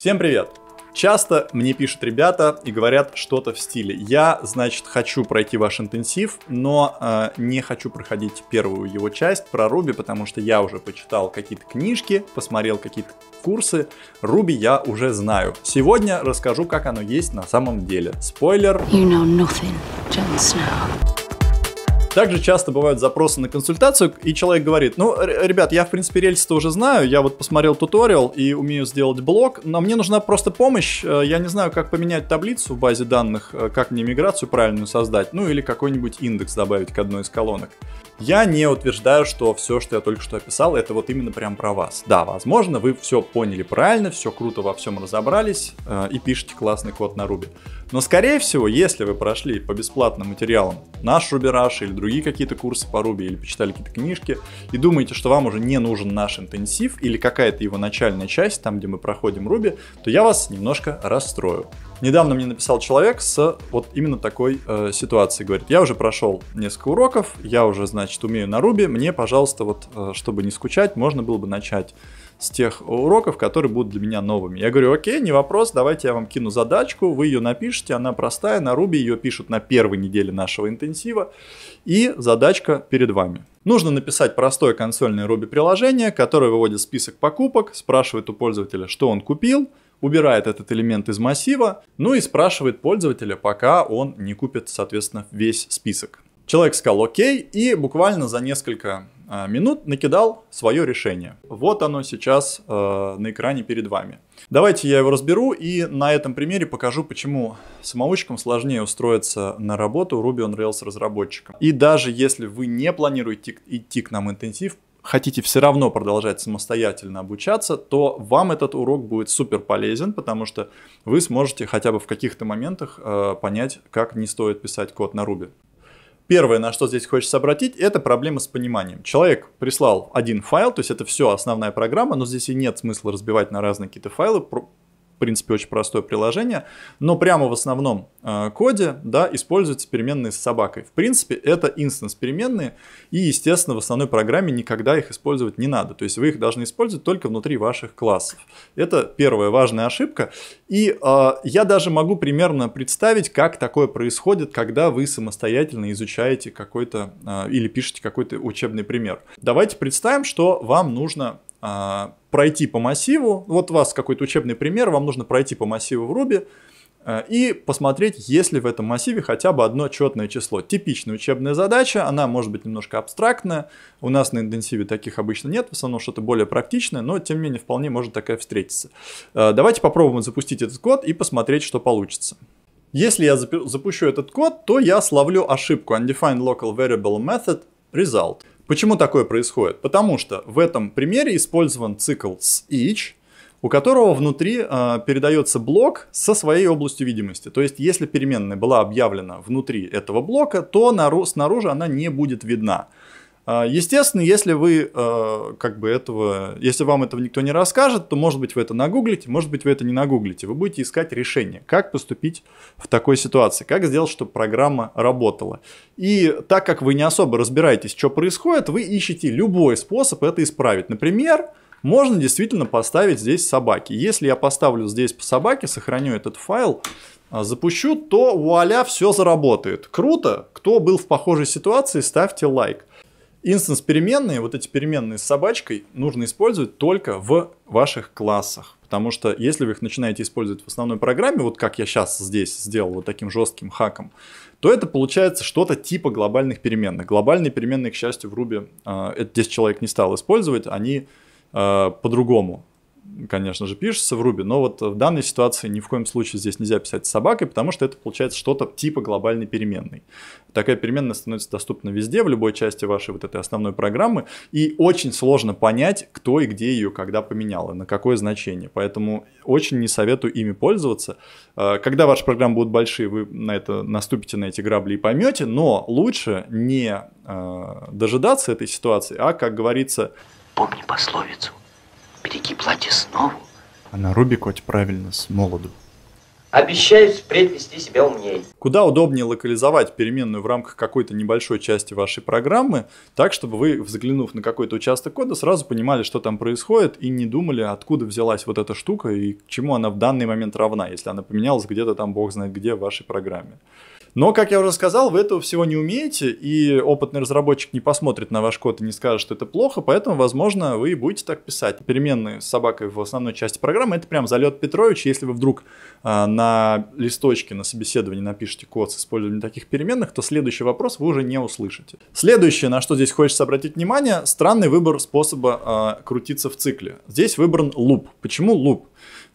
Всем привет! Часто мне пишут ребята и говорят что-то в стиле «Я, значит, хочу пройти ваш интенсив, но э, не хочу проходить первую его часть про Руби, потому что я уже почитал какие-то книжки, посмотрел какие-то курсы, Руби я уже знаю. Сегодня расскажу, как оно есть на самом деле. Спойлер. You know nothing, также часто бывают запросы на консультацию, и человек говорит, ну, ребят, я, в принципе, рельсы-то уже знаю, я вот посмотрел туториал и умею сделать блог, но мне нужна просто помощь, э, я не знаю, как поменять таблицу в базе данных, э, как мне миграцию правильную создать, ну, или какой-нибудь индекс добавить к одной из колонок. Я не утверждаю, что все, что я только что описал, это вот именно прям про вас. Да, возможно, вы все поняли правильно, все круто во всем разобрались э, и пишете классный код на Ruby. Но, скорее всего, если вы прошли по бесплатным материалам наш Рубираж или другие какие-то курсы по Ruby или почитали какие-то книжки и думаете, что вам уже не нужен наш интенсив или какая-то его начальная часть, там, где мы проходим Ruby, то я вас немножко расстрою. Недавно мне написал человек с вот именно такой э, ситуацией. Говорит, я уже прошел несколько уроков, я уже, значит, умею на Руби, мне, пожалуйста, вот, э, чтобы не скучать, можно было бы начать с тех уроков, которые будут для меня новыми. Я говорю, окей, не вопрос, давайте я вам кину задачку, вы ее напишите, она простая, на Ruby ее пишут на первой неделе нашего интенсива, и задачка перед вами. Нужно написать простое консольное Ruby приложение, которое выводит список покупок, спрашивает у пользователя, что он купил, убирает этот элемент из массива, ну и спрашивает пользователя, пока он не купит, соответственно, весь список. Человек сказал «Окей» и буквально за несколько а, минут накидал свое решение. Вот оно сейчас э, на экране перед вами. Давайте я его разберу и на этом примере покажу, почему самоучкам сложнее устроиться на работу Ruby on Rails разработчиком. И даже если вы не планируете идти к нам интенсив, хотите все равно продолжать самостоятельно обучаться, то вам этот урок будет супер полезен, потому что вы сможете хотя бы в каких-то моментах э, понять, как не стоит писать код на Ruby. Первое, на что здесь хочется обратить, это проблема с пониманием. Человек прислал один файл, то есть это все основная программа, но здесь и нет смысла разбивать на разные какие-то файлы, в принципе, очень простое приложение, но прямо в основном э, коде, да, используются переменные с собакой. В принципе, это инстанс переменные, и, естественно, в основной программе никогда их использовать не надо. То есть вы их должны использовать только внутри ваших классов. Это первая важная ошибка. И э, я даже могу примерно представить, как такое происходит, когда вы самостоятельно изучаете какой-то э, или пишете какой-то учебный пример. Давайте представим, что вам нужно а, пройти по массиву. Вот у вас какой-то учебный пример, вам нужно пройти по массиву в Ruby а, и посмотреть, есть ли в этом массиве хотя бы одно четное число. Типичная учебная задача, она может быть немножко абстрактная. У нас на интенсиве таких обычно нет, в основном что-то более практичное, но тем не менее вполне может такая встретиться. А, давайте попробуем запустить этот код и посмотреть, что получится. Если я запущу этот код, то я словлю ошибку undefined local variable method result. Почему такое происходит? Потому что в этом примере использован цикл с each, у которого внутри э, передается блок со своей областью видимости. То есть, если переменная была объявлена внутри этого блока, то снаружи она не будет видна. А, естественно, если вы а, как бы этого, если вам этого никто не расскажет, то, может быть, вы это нагуглите, может быть, вы это не нагуглите. Вы будете искать решение, как поступить в такой ситуации, как сделать, чтобы программа работала. И так как вы не особо разбираетесь, что происходит, вы ищете любой способ это исправить. Например, можно действительно поставить здесь собаки. Если я поставлю здесь по собаке, сохраню этот файл, а, запущу, то вуаля, все заработает. Круто! Кто был в похожей ситуации, ставьте лайк. Инстанс переменные, вот эти переменные с собачкой, нужно использовать только в ваших классах. Потому что если вы их начинаете использовать в основной программе, вот как я сейчас здесь сделал, вот таким жестким хаком, то это получается что-то типа глобальных переменных. Глобальные переменные, к счастью, в Ruby э, это здесь человек не стал использовать, они э, по-другому конечно же, пишется в Ruby, но вот в данной ситуации ни в коем случае здесь нельзя писать с собакой, потому что это получается что-то типа глобальной переменной. Такая переменная становится доступна везде, в любой части вашей вот этой основной программы, и очень сложно понять, кто и где ее когда поменял, и на какое значение. Поэтому очень не советую ими пользоваться. А, когда ваши программы будут большие, вы на это наступите на эти грабли и поймете, но лучше не а, дожидаться этой ситуации, а, как говорится... Помни пословицу – береги платье снова. Она а Рубик хоть правильно, с молоду. Обещаю впредь вести себя умнее. Куда удобнее локализовать переменную в рамках какой-то небольшой части вашей программы, так, чтобы вы, взглянув на какой-то участок кода, сразу понимали, что там происходит, и не думали, откуда взялась вот эта штука и к чему она в данный момент равна, если она поменялась где-то там, бог знает где, в вашей программе. Но, как я уже сказал, вы этого всего не умеете, и опытный разработчик не посмотрит на ваш код и не скажет, что это плохо, поэтому, возможно, вы и будете так писать. Переменные с собакой в основной части программы — это прям залет Петрович. Если вы вдруг э, на листочке на собеседовании напишите код с использованием таких переменных, то следующий вопрос вы уже не услышите. Следующее, на что здесь хочется обратить внимание, странный выбор способа э, крутиться в цикле. Здесь выбран луп. Почему луп?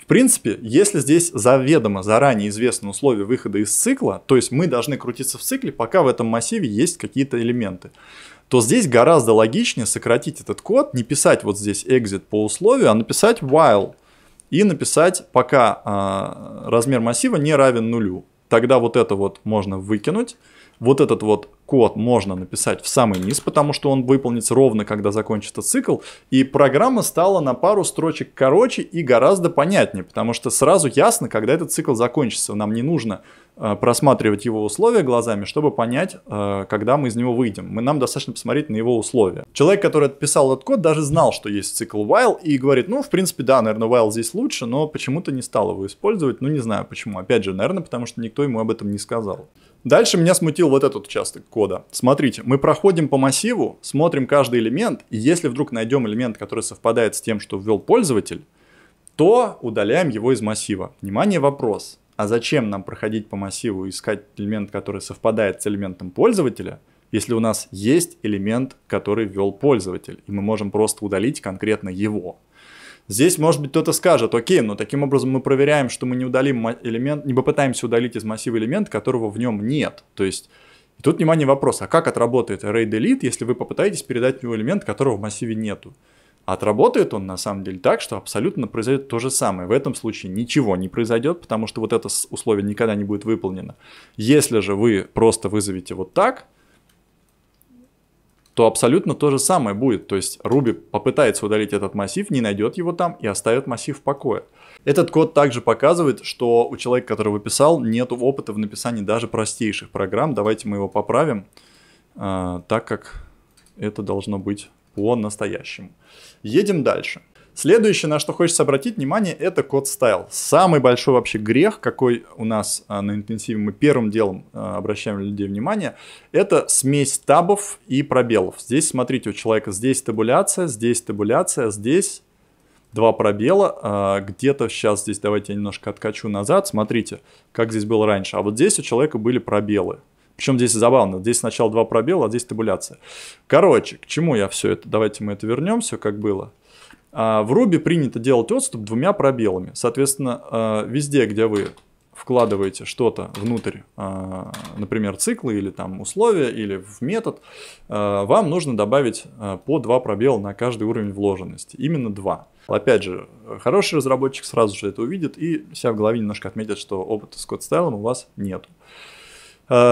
В принципе, если здесь заведомо заранее известны условия выхода из цикла, то есть мы должны крутиться в цикле, пока в этом массиве есть какие-то элементы, то здесь гораздо логичнее сократить этот код, не писать вот здесь exit по условию, а написать while и написать пока э, размер массива не равен нулю. Тогда вот это вот можно выкинуть, вот этот вот код можно написать в самый низ, потому что он выполнится ровно, когда закончится цикл, и программа стала на пару строчек короче и гораздо понятнее, потому что сразу ясно, когда этот цикл закончится. Нам не нужно э, просматривать его условия глазами, чтобы понять, э, когда мы из него выйдем. Мы, нам достаточно посмотреть на его условия. Человек, который писал этот код, даже знал, что есть цикл while, и говорит, ну, в принципе, да, наверное, while здесь лучше, но почему-то не стал его использовать, ну, не знаю почему. Опять же, наверное, потому что никто ему об этом не сказал. Дальше меня смутил вот этот участок кода. Смотрите, мы проходим по массиву, смотрим каждый элемент, и если вдруг найдем элемент, который совпадает с тем, что ввел пользователь, то удаляем его из массива. Внимание, вопрос. А зачем нам проходить по массиву и искать элемент, который совпадает с элементом пользователя, если у нас есть элемент, который ввел пользователь, и мы можем просто удалить конкретно его? Здесь, может быть, кто-то скажет, окей, но таким образом мы проверяем, что мы не удалим элемент, не попытаемся удалить из массива элемент, которого в нем нет. То есть тут, внимание, вопрос, а как отработает array delete, если вы попытаетесь передать в него элемент, которого в массиве нету? Отработает он на самом деле так, что абсолютно произойдет то же самое. В этом случае ничего не произойдет, потому что вот это условие никогда не будет выполнено. Если же вы просто вызовете вот так, то абсолютно то же самое будет. То есть Ruby попытается удалить этот массив, не найдет его там и оставит массив в покое. Этот код также показывает, что у человека, который выписал, нет опыта в написании даже простейших программ. Давайте мы его поправим, а, так как это должно быть по-настоящему. Едем дальше. Следующее, на что хочется обратить внимание, это код стайл. Самый большой вообще грех, какой у нас а, на интенсиве мы первым делом а, обращаем людей внимание, это смесь табов и пробелов. Здесь, смотрите, у человека здесь табуляция, здесь табуляция, здесь два пробела. А, где-то сейчас здесь, давайте я немножко откачу назад, смотрите, как здесь было раньше. А вот здесь у человека были пробелы. Причем здесь забавно, здесь сначала два пробела, а здесь табуляция. Короче, к чему я все это? Давайте мы это вернем, все как было. А, в Ruby принято делать отступ двумя пробелами. Соответственно, а, везде, где вы вкладываете что-то внутрь, а, например, циклы или там условия, или в метод, вам нужно добавить по два пробела на каждый уровень вложенности. Именно два. Опять же, хороший разработчик сразу же это увидит и себя в голове немножко отметит, что опыта с код-стайлом у вас нет.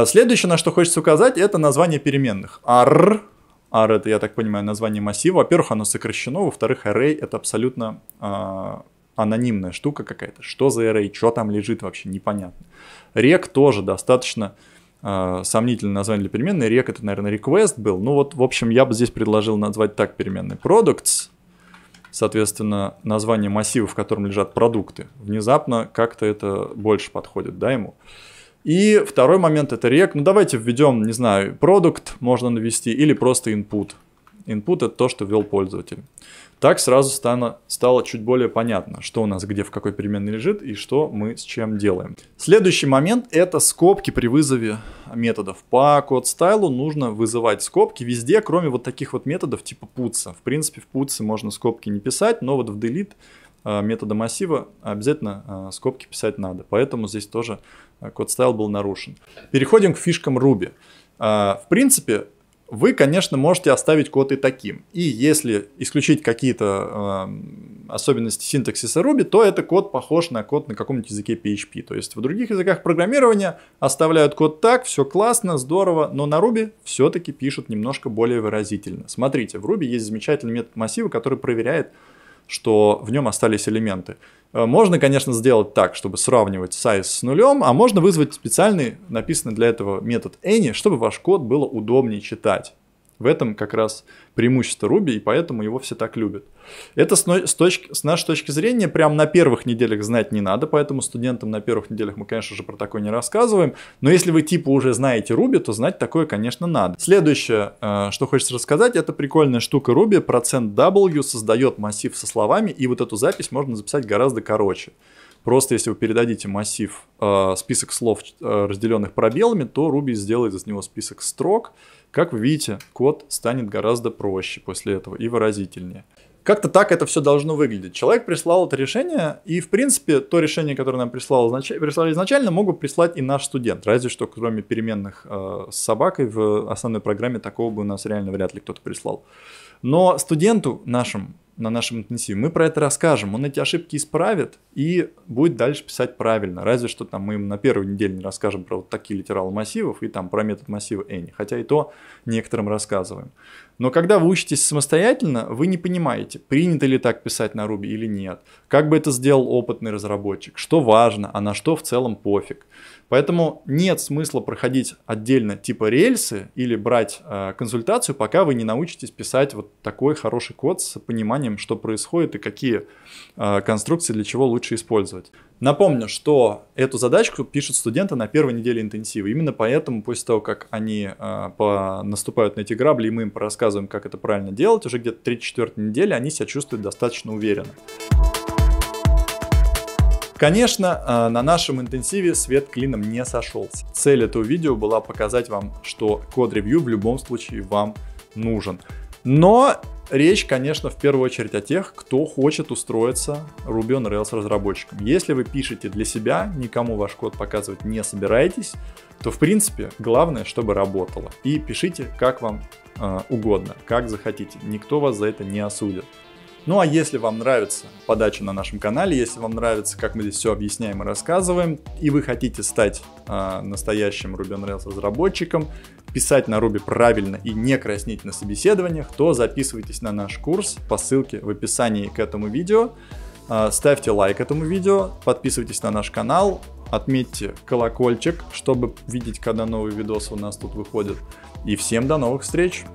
Следующее, на что хочется указать, это название переменных. R R это, я так понимаю, название массива. Во-первых, оно сокращено, во-вторых, array это абсолютно а, анонимная штука какая-то. Что за array, что там лежит вообще, непонятно. Рек тоже достаточно э, сомнительное название для переменной. Рек это, наверное, request был. Ну вот, в общем, я бы здесь предложил назвать так переменной products. Соответственно, название массива, в котором лежат продукты. Внезапно как-то это больше подходит, да, ему? И второй момент это рек. Ну давайте введем, не знаю, продукт можно навести или просто input. Input это то, что ввел пользователь. Так сразу стало, стало чуть более понятно, что у нас где в какой переменной лежит и что мы с чем делаем. Следующий момент это скобки при вызове методов. По код стайлу нужно вызывать скобки везде, кроме вот таких вот методов типа путса. В принципе, в путсе можно скобки не писать, но вот в delete э, метода массива обязательно э, скобки писать надо. Поэтому здесь тоже а код стайл был нарушен. Переходим к фишкам Ruby. А, в принципе, вы, конечно, можете оставить код и таким. И если исключить какие-то а, особенности синтаксиса Ruby, то это код похож на код на каком-нибудь языке PHP. То есть в других языках программирования оставляют код так, все классно, здорово, но на Ruby все-таки пишут немножко более выразительно. Смотрите, в Ruby есть замечательный метод массива, который проверяет, что в нем остались элементы. Э, можно, конечно, сделать так, чтобы сравнивать size с нулем, а можно вызвать специальный, написанный для этого метод any, чтобы ваш код было удобнее читать. В этом как раз преимущество Руби, и поэтому его все так любят. Это с, с, точки, с нашей точки зрения прям на первых неделях знать не надо, поэтому студентам на первых неделях мы, конечно же, про такое не рассказываем. Но если вы типа уже знаете Руби, то знать такое, конечно, надо. Следующее, э, что хочется рассказать, это прикольная штука Руби. Процент W создает массив со словами, и вот эту запись можно записать гораздо короче. Просто если вы передадите массив, э, список слов, э, разделенных пробелами, то Ruby сделает из него список строк. Как вы видите, код станет гораздо проще после этого и выразительнее. Как-то так это все должно выглядеть. Человек прислал это решение, и, в принципе, то решение, которое нам прислал, прислали изначально, могут прислать и наш студент. Разве что, кроме переменных э, с собакой, в основной программе такого бы у нас реально вряд ли кто-то прислал. Но студенту нашему на нашем интенсиве. Мы про это расскажем, он эти ошибки исправит и будет дальше писать правильно. Разве что там мы им на первую неделю не расскажем про вот такие литералы массивов и там про метод массива Any, хотя и то некоторым рассказываем. Но когда вы учитесь самостоятельно, вы не понимаете, принято ли так писать на Ruby или нет, как бы это сделал опытный разработчик, что важно, а на что в целом пофиг. Поэтому нет смысла проходить отдельно типа рельсы или брать э, консультацию, пока вы не научитесь писать вот такой хороший код с пониманием, что происходит и какие э, конструкции для чего лучше использовать. Напомню, что эту задачку пишут студенты на первой неделе интенсива. Именно поэтому, после того, как они э, по, наступают на эти грабли, и мы им рассказываем, как это правильно делать, уже где-то 3-4 недели они себя чувствуют достаточно уверенно. Конечно, а, на нашем интенсиве свет клином не сошелся. Цель этого видео была показать вам, что код-ревью в любом случае вам нужен. Но Речь, конечно, в первую очередь о тех, кто хочет устроиться Ruby on Rails разработчиком. Если вы пишете для себя, никому ваш код показывать не собираетесь, то в принципе главное, чтобы работало. И пишите, как вам э, угодно, как захотите. Никто вас за это не осудит. Ну а если вам нравится подача на нашем канале, если вам нравится, как мы здесь все объясняем и рассказываем, и вы хотите стать э, настоящим Ruby on Rails разработчиком, писать на Ruby правильно и не краснеть на собеседованиях, то записывайтесь на наш курс по ссылке в описании к этому видео. А, ставьте лайк этому видео, подписывайтесь на наш канал, отметьте колокольчик, чтобы видеть, когда новые видосы у нас тут выходят. И всем до новых встреч!